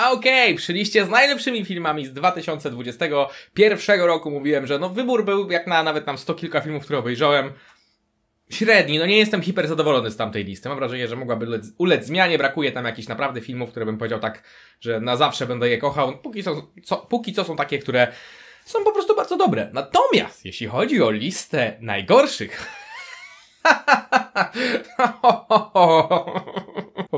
A okej, okay, przy liście z najlepszymi filmami z 2021 roku mówiłem, że no wybór był jak na nawet tam sto kilka filmów, które obejrzałem. Średni, no nie jestem hiper zadowolony z tamtej listy. Mam wrażenie, że mogłaby ulec, ulec zmianie. Brakuje tam jakichś naprawdę filmów, które bym powiedział tak, że na zawsze będę je kochał. Póki co, co, póki co są takie, które są po prostu bardzo dobre. Natomiast jeśli chodzi o listę najgorszych.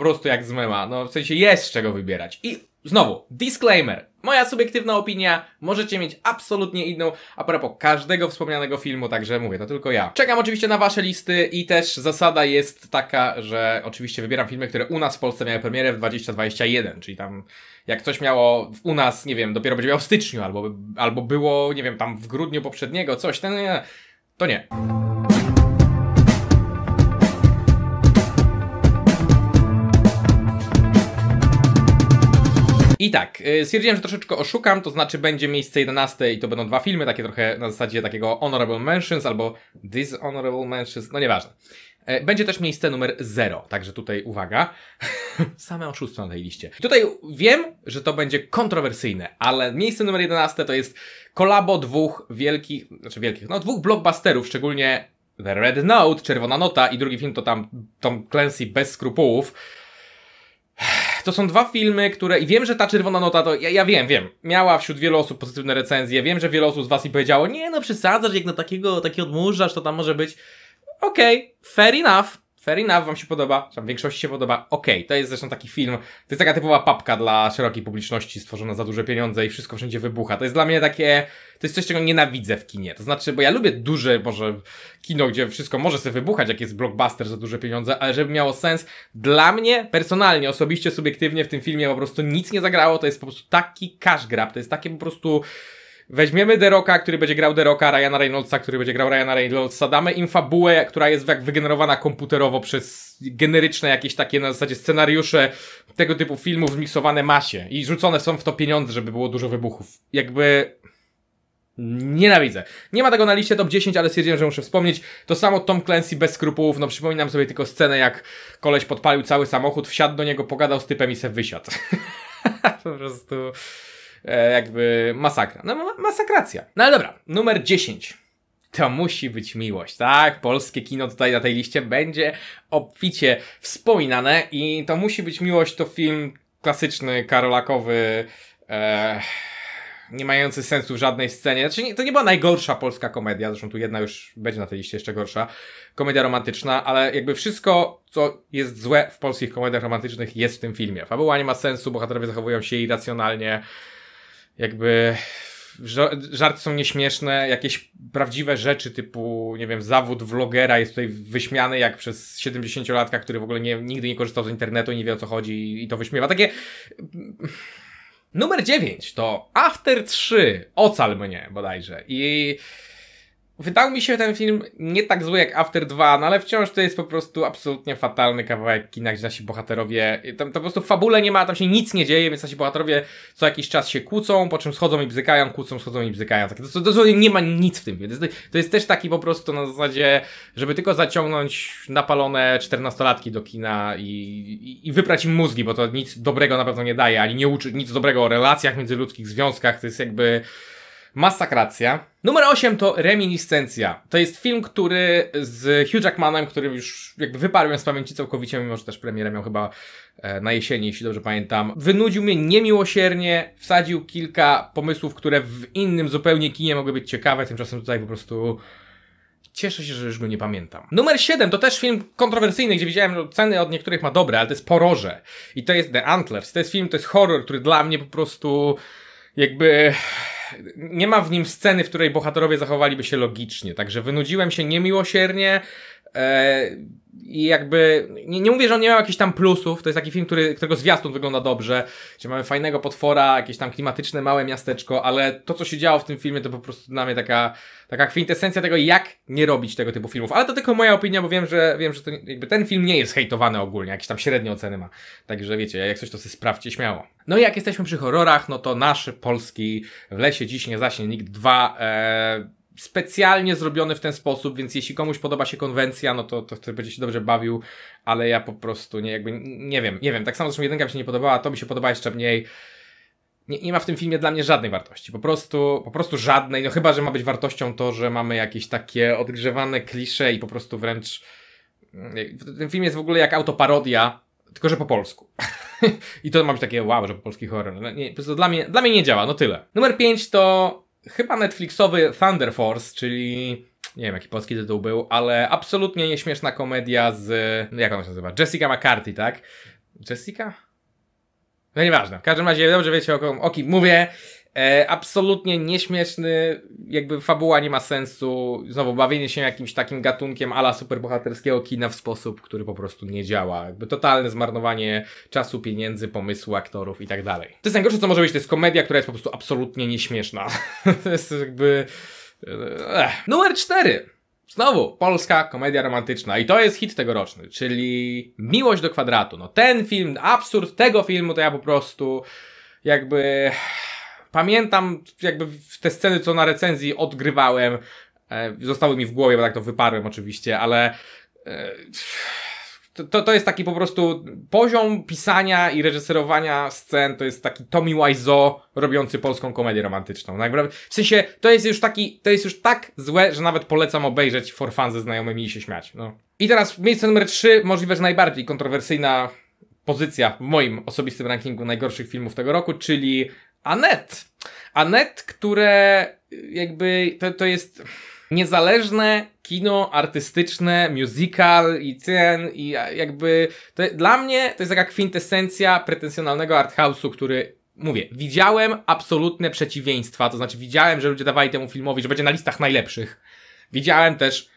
prostu jak z mema. No w sensie jest z czego wybierać. I znowu, disclaimer. Moja subiektywna opinia, możecie mieć absolutnie inną a propos każdego wspomnianego filmu, także mówię, to tylko ja. Czekam oczywiście na wasze listy i też zasada jest taka, że oczywiście wybieram filmy, które u nas w Polsce miały premierę w 2021, czyli tam jak coś miało u nas, nie wiem, dopiero będzie miało w styczniu, albo, albo było, nie wiem, tam w grudniu poprzedniego, coś, ten, to nie. I tak, y, stwierdziłem, że troszeczkę oszukam, to znaczy będzie miejsce 11 i to będą dwa filmy, takie trochę na zasadzie takiego Honorable Mentions albo Dishonorable Mentions, no nieważne. E, będzie też miejsce numer 0, także tutaj uwaga. Same oszustwa na tej liście. Tutaj wiem, że to będzie kontrowersyjne, ale miejsce numer 11 to jest kolabo dwóch wielkich, znaczy wielkich, no dwóch blockbusterów, szczególnie The Red Note, Czerwona Nota i drugi film to tam Tom Clancy bez skrupułów to są dwa filmy, które. I wiem, że ta czerwona nota to. Ja, ja wiem, wiem. Miała wśród wielu osób pozytywne recenzje. Wiem, że wiele osób z was i powiedziało, nie no, przesadzasz, jak na takiego, taki odmurzasz, to tam może być. Okej, okay, fair enough fair enough, wam się podoba, w większości się podoba, okej. Okay. To jest zresztą taki film, to jest taka typowa papka dla szerokiej publiczności stworzona za duże pieniądze i wszystko wszędzie wybucha. To jest dla mnie takie, to jest coś, czego nienawidzę w kinie. To znaczy, bo ja lubię duże, może kino, gdzie wszystko może sobie wybuchać, jak jest blockbuster za duże pieniądze, ale żeby miało sens, dla mnie, personalnie, osobiście, subiektywnie w tym filmie po prostu nic nie zagrało, to jest po prostu taki cash grab, to jest takie po prostu Weźmiemy Deroka, który będzie grał Deroka, Ryana Reynoldsa, który będzie grał Ryana Reynoldsa, damy im fabułę, która jest jak wygenerowana komputerowo przez generyczne jakieś takie na zasadzie scenariusze tego typu filmów zmiksowane masie i rzucone są w to pieniądze, żeby było dużo wybuchów. Jakby... Nienawidzę. Nie ma tego na liście top 10, ale stwierdziłem, że muszę wspomnieć. To samo Tom Clancy bez skrupułów. No przypominam sobie tylko scenę, jak koleś podpalił cały samochód, wsiadł do niego, pogadał z typem i se wysiadł. po prostu... E, jakby masakra. No masakracja. No ale dobra, numer 10. To musi być miłość, tak? Polskie kino tutaj na tej liście będzie obficie wspominane i to musi być miłość to film klasyczny, karolakowy, e, nie mający sensu w żadnej scenie. Znaczy, nie, to nie była najgorsza polska komedia, zresztą tu jedna już będzie na tej liście jeszcze gorsza, komedia romantyczna, ale jakby wszystko, co jest złe w polskich komediach romantycznych jest w tym filmie. Fabuła nie ma sensu, bohaterowie zachowują się irracjonalnie, jakby żarty są nieśmieszne, jakieś prawdziwe rzeczy typu, nie wiem, zawód vlogera jest tutaj wyśmiany jak przez 70-latka, który w ogóle nie, nigdy nie korzystał z internetu i nie wie o co chodzi i, i to wyśmiewa. Takie... Mm, numer 9 to After 3, Ocal mnie bodajże. I Wydał mi się ten film nie tak zły jak After 2, no ale wciąż to jest po prostu absolutnie fatalny kawałek kina, gdzie nasi bohaterowie, tam, to po prostu w fabule nie ma, tam się nic nie dzieje, więc nasi bohaterowie co jakiś czas się kłócą, po czym schodzą i bzykają, kłócą, schodzą i bzykają. Tak, to, to, to nie ma nic w tym. To jest, to jest też taki po prostu na zasadzie, żeby tylko zaciągnąć napalone czternastolatki do kina i, i, i wyprać im mózgi, bo to nic dobrego na pewno nie daje, ani nie uczy nic dobrego o relacjach międzyludzkich, związkach, to jest jakby Masakracja. Numer 8 to Reminiscencja. To jest film, który z Hugh Jackmanem, który już jakby wyparłem z pamięci całkowicie, mimo że też premierę miał chyba e, na jesieni, jeśli dobrze pamiętam. Wynudził mnie niemiłosiernie, wsadził kilka pomysłów, które w innym zupełnie kinie mogły być ciekawe, tymczasem tutaj po prostu Cieszę się, że już go nie pamiętam. Numer 7 to też film kontrowersyjny, gdzie widziałem, że ceny od niektórych ma dobre, ale to jest Poroże. I to jest The Antlers. To jest film, to jest horror, który dla mnie po prostu jakby nie ma w nim sceny, w której bohaterowie zachowaliby się logicznie, także wynudziłem się niemiłosiernie, E, I jakby, nie, nie mówię, że on nie miał jakichś tam plusów, to jest taki film, który, którego zwiastun wygląda dobrze, gdzie mamy fajnego potwora, jakieś tam klimatyczne małe miasteczko, ale to, co się działo w tym filmie, to po prostu dla mnie taka, taka kwintesencja tego, jak nie robić tego typu filmów. Ale to tylko moja opinia, bo wiem, że, wiem, że to, jakby ten film nie jest hejtowany ogólnie, jakieś tam średnie oceny ma. Także wiecie, jak coś, to sobie sprawdźcie śmiało. No i jak jesteśmy przy horrorach, no to nasz polski w lesie dziś nie zaśnie nikt dwa, e specjalnie zrobiony w ten sposób, więc jeśli komuś podoba się konwencja, no to, to, to będzie się dobrze bawił, ale ja po prostu nie, jakby, nie wiem, nie wiem, tak samo zresztą jedynka mi się nie podobała, to mi się podoba jeszcze mniej. Nie, nie, ma w tym filmie dla mnie żadnej wartości. Po prostu, po prostu żadnej. No chyba, że ma być wartością to, że mamy jakieś takie odgrzewane klisze i po prostu wręcz. Mm, ten film jest w ogóle jak autoparodia, tylko że po polsku. I to ma być takie wow, że po polski horror. No, nie, po prostu dla mnie, dla mnie nie działa, no tyle. Numer 5 to chyba Netflixowy Thunder Force, czyli nie wiem jaki polski tytuł był, ale absolutnie nieśmieszna komedia z, no jak ona się nazywa, Jessica McCarthy, tak? Jessica? No nieważne, w każdym razie dobrze wiecie o kim, o kim mówię. E, absolutnie nieśmieszny, jakby fabuła nie ma sensu. Znowu bawienie się jakimś takim gatunkiem ala superbohaterskiego kina w sposób, który po prostu nie działa. Jakby totalne zmarnowanie czasu, pieniędzy, pomysłu aktorów i tak dalej. To jest najgorsze, co może być, to jest komedia, która jest po prostu absolutnie nieśmieszna. to jest jakby... Ech. Eh. Numer 4. Znowu, polska komedia romantyczna i to jest hit tegoroczny, czyli Miłość do kwadratu. No ten film, absurd tego filmu to ja po prostu jakby pamiętam jakby te sceny, co na recenzji odgrywałem. E, zostały mi w głowie, bo tak to wyparłem oczywiście, ale e, to, to jest taki po prostu poziom pisania i reżyserowania scen, to jest taki Tommy Wiseau robiący polską komedię romantyczną. No w sensie, to jest już taki, to jest już tak złe, że nawet polecam obejrzeć for fun ze znajomymi i się śmiać. No. I teraz miejsce numer 3, możliwe, że najbardziej kontrowersyjna pozycja w moim osobistym rankingu najgorszych filmów tego roku, czyli Anet. Anet, które jakby to, to jest niezależne kino artystyczne, musical i ten i jakby to, dla mnie to jest taka kwintesencja pretensjonalnego arthouse'u, który mówię, widziałem absolutne przeciwieństwa, to znaczy widziałem, że ludzie dawali temu filmowi, że będzie na listach najlepszych. Widziałem też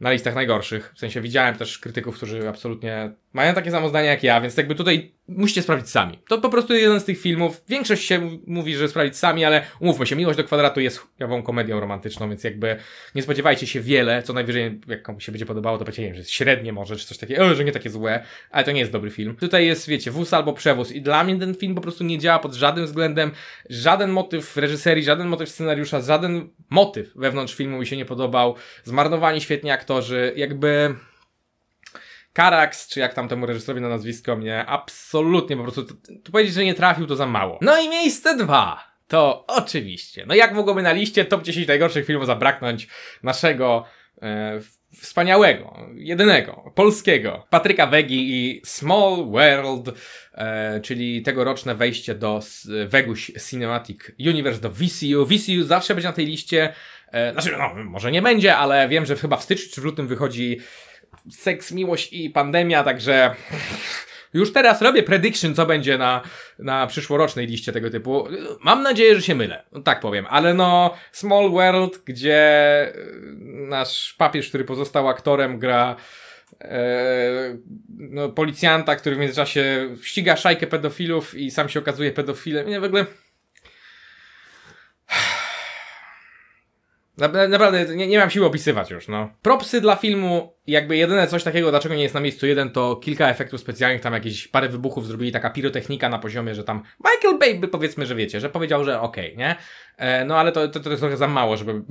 na listach najgorszych. W sensie widziałem też krytyków, którzy absolutnie mają takie samo zdanie jak ja, więc jakby tutaj musicie sprawdzić sami. To po prostu jeden z tych filmów. Większość się mówi, że sprawdzić sami, ale umówmy się, Miłość do kwadratu jest chujową komedią romantyczną, więc jakby nie spodziewajcie się wiele, co najwyżej jak komuś się będzie podobało, to będzie, nie wiem, że jest średnie może, czy coś takiego, że nie takie złe, ale to nie jest dobry film. Tutaj jest, wiecie, wóz albo przewóz i dla mnie ten film po prostu nie działa pod żadnym względem. Żaden motyw reżyserii, żaden motyw scenariusza, żaden motyw wewnątrz filmu mi się nie podobał. Zmarnowani świetni aktorzy, jakby Karax, czy jak tam temu reżyserowi na nazwisko mnie, absolutnie po prostu, tu powiedzieć, że nie trafił to za mało. No i miejsce dwa. To oczywiście. No jak mogłoby na liście top 10 najgorszych filmów zabraknąć naszego e, wspaniałego, jedynego, polskiego, Patryka Wegi i Small World, e, czyli tegoroczne wejście do Weguś Cinematic Universe, do VCU. VCU zawsze będzie na tej liście, e, znaczy no, może nie będzie, ale wiem, że chyba w styczniu czy w lutym wychodzi seks, miłość i pandemia, także już teraz robię prediction, co będzie na, na przyszłorocznej liście tego typu. Mam nadzieję, że się mylę, no tak powiem, ale no Small World, gdzie e, nasz papież, który pozostał aktorem, gra e, no, policjanta, który w międzyczasie ściga szajkę pedofilów i sam się okazuje pedofilem. Nie, w ogóle Naprawdę nie, nie mam siły opisywać już, no. Propsy dla filmu, jakby jedyne coś takiego, dlaczego nie jest na miejscu jeden, to kilka efektów specjalnych, tam jakieś parę wybuchów zrobili, taka pirotechnika na poziomie, że tam Michael Bay by powiedzmy, że wiecie, że powiedział, że okej, okay, nie? E, no ale to, to, to jest trochę za mało, żeby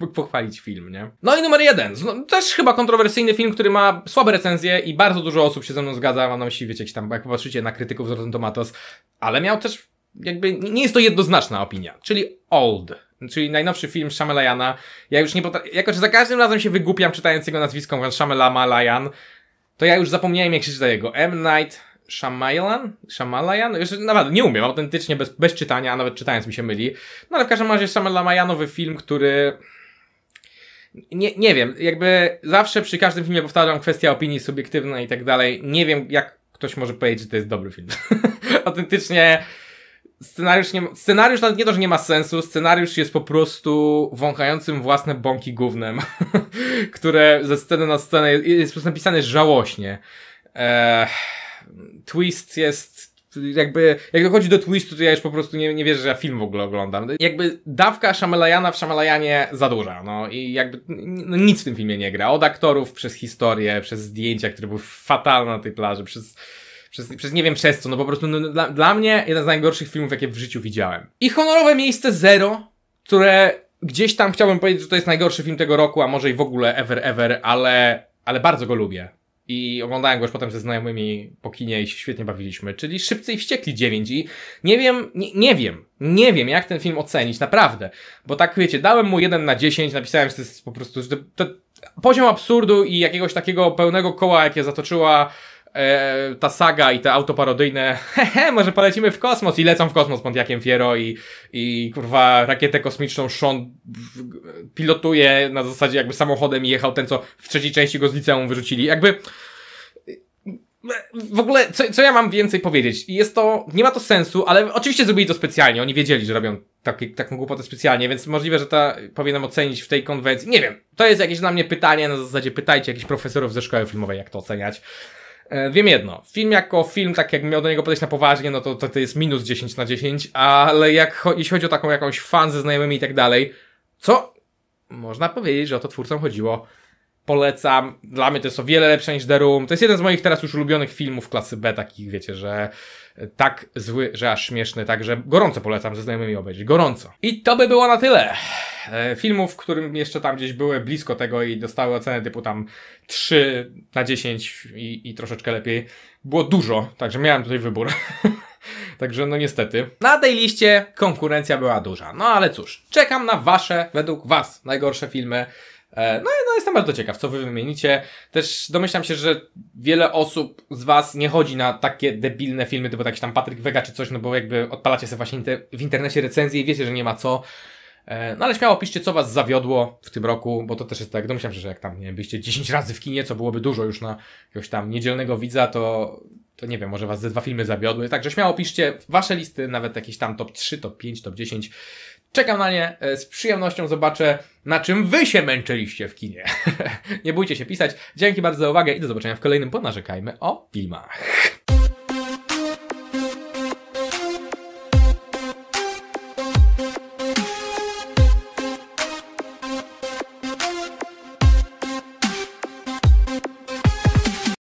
mógł pochwalić film, nie? No i numer jeden. No, też chyba kontrowersyjny film, który ma słabe recenzje i bardzo dużo osób się ze mną zgadza. Mam na myśli, wiecie, jak, tam, jak popatrzycie na krytyków z Rotten Tomatoes, ale miał też jakby, nie jest to jednoznaczna opinia, czyli Old. Czyli najnowszy film Shyamalana. Ja już nie potrafię, jako że za każdym razem się wygłupiam czytając jego nazwisko, mówiąc Shyamalamalan, to ja już zapomniałem jak się czyta jego. M. Night Shyamalan? Shyamalan? Już nie umiem, autentycznie, bez, bez czytania, a nawet czytając mi się myli. No ale w każdym razie Shyamalamayan film, który... Nie, nie wiem, jakby zawsze przy każdym filmie powtarzam kwestia opinii subiektywnej i tak dalej. Nie wiem, jak ktoś może powiedzieć, że to jest dobry film. autentycznie Scenariusz, nie, ma, scenariusz nawet nie to, że nie ma sensu, scenariusz jest po prostu wąchającym własne bąki gównem, które ze sceny na scenę jest, po prostu napisane żałośnie. Eee, twist jest jakby, jak dochodzi do twistu, to ja już po prostu nie, nie wierzę, że ja film w ogóle oglądam. Jakby dawka Szamalajana w Szamalajanie za duża, no i jakby no, nic w tym filmie nie gra. Od aktorów, przez historię, przez zdjęcia, które były fatalne na tej plaży, przez przez, przez nie wiem przez co, no po prostu no, no, dla, dla mnie jeden z najgorszych filmów, jakie w życiu widziałem. I honorowe miejsce zero, które gdzieś tam chciałbym powiedzieć, że to jest najgorszy film tego roku, a może i w ogóle ever, ever, ale, ale bardzo go lubię. I oglądałem go już potem ze znajomymi po kinie i świetnie bawiliśmy, czyli Szybcy i Wściekli 9 i nie wiem, nie, nie wiem, nie wiem jak ten film ocenić, naprawdę, bo tak wiecie, dałem mu 1 na 10, napisałem, że to jest po prostu, że to, to poziom absurdu i jakiegoś takiego pełnego koła, jakie zatoczyła e, ta saga i te autoparodyjne hehe, może polecimy w kosmos i lecą w kosmos Pontiaciem Fiero i, i kurwa rakietę kosmiczną Sean pilotuje na zasadzie jakby samochodem i jechał ten, co w trzeciej części go z liceum wyrzucili. Jakby e, w ogóle, co, co ja mam więcej powiedzieć? Jest to, nie ma to sensu, ale oczywiście zrobili to specjalnie. Oni wiedzieli, że robią taki, taką głupotę specjalnie, więc możliwe, że ta powinienem ocenić w tej konwencji. Nie wiem. To jest jakieś dla mnie pytanie, na zasadzie pytajcie jakichś profesorów ze szkoły filmowej, jak to oceniać. E, wiem jedno, film jako film, tak jak miał do niego podejść na poważnie, no to, to, to jest minus 10 na 10, ale jak, jeśli chodzi o taką jakąś fan ze znajomymi i tak dalej, co można powiedzieć, że o to twórcom chodziło. Polecam, dla mnie to jest o wiele lepsze niż The Room, to jest jeden z moich teraz już ulubionych filmów klasy B, takich wiecie, że tak zły, że aż śmieszny, także gorąco polecam ze znajomymi obejrzeć, gorąco. I to by było na tyle. E, filmów, w którym jeszcze tam gdzieś były blisko tego i dostały ocenę typu tam 3 na 10 i, i troszeczkę lepiej, było dużo, także miałem tutaj wybór. Także no niestety. Na tej liście konkurencja była duża. No ale cóż, czekam na wasze, według was, najgorsze filmy. E, no, no jestem bardzo ciekaw, co wy wymienicie. Też domyślam się, że wiele osób z was nie chodzi na takie debilne filmy, typu jakiś tam Patryk Wega czy coś, no bo jakby odpalacie sobie właśnie w internecie recenzje i wiecie, że nie ma co. E, no ale śmiało piszcie, co was zawiodło w tym roku, bo to też jest tak, domyślam się, że jak tam, nie wiem, byście 10 razy w kinie, co byłoby dużo już na jakiegoś tam niedzielnego widza, to, to nie wiem, może was ze dwa filmy zawiodły. Także śmiało piszcie wasze listy, nawet jakieś tam top 3, top 5, top 10, Czekam na nie, e, z przyjemnością zobaczę, na czym wy się męczyliście w kinie. nie bójcie się pisać. Dzięki bardzo za uwagę i do zobaczenia w kolejnym Ponarzekajmy o filmach.